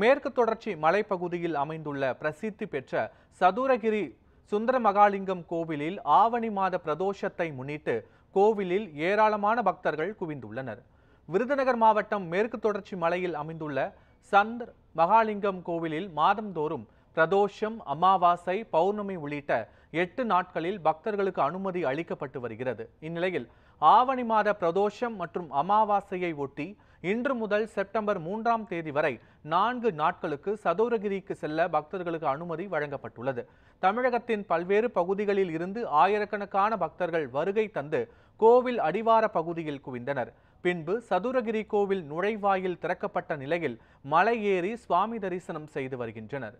மேற்கு தொடர்ச்சி மலைப்பகுதியில் அமைந்துள்ள பிரசித்தி பெற்ற சதுரகிரி சுந்தர மகாலிங்கம் கோவிலில் ஆவணி மாத பிரதோஷத்தை முன்னிட்டு கோவிலில் ஏராளமான பக்தர்கள் குவிந்துள்ளனர் விருதுநகர் மாவட்டம் மேற்கு தொடர்ச்சி மலையில் அமைந்துள்ள சந்தர் மகாலிங்கம் கோவிலில் மாதந்தோறும் பிரதோஷம் அமாவாசை பௌர்ணமி உள்ளிட்ட எட்டு நாட்களில் பக்தர்களுக்கு அனுமதி அளிக்கப்பட்டு வருகிறது இந்நிலையில் ஆவணி மாத பிரதோஷம் மற்றும் அமாவாசையை ஒட்டி இன்று முதல் செப்டம்பர் மூன்றாம் தேதி வரை நான்கு நாட்களுக்கு சதுரகிரிக்கு செல்ல பக்தர்களுக்கு அனுமதி வழங்கப்பட்டுள்ளது தமிழகத்தின் பல்வேறு பகுதிகளில் இருந்து ஆயிரக்கணக்கான பக்தர்கள் வருகை தந்து கோவில் அடிவார பகுதியில் குவிந்தனர் பின்பு சதுரகிரி கோவில் நுழைவாயில் திறக்கப்பட்ட நிலையில் மலை ஏறி சுவாமி தரிசனம் செய்து வருகின்றனர்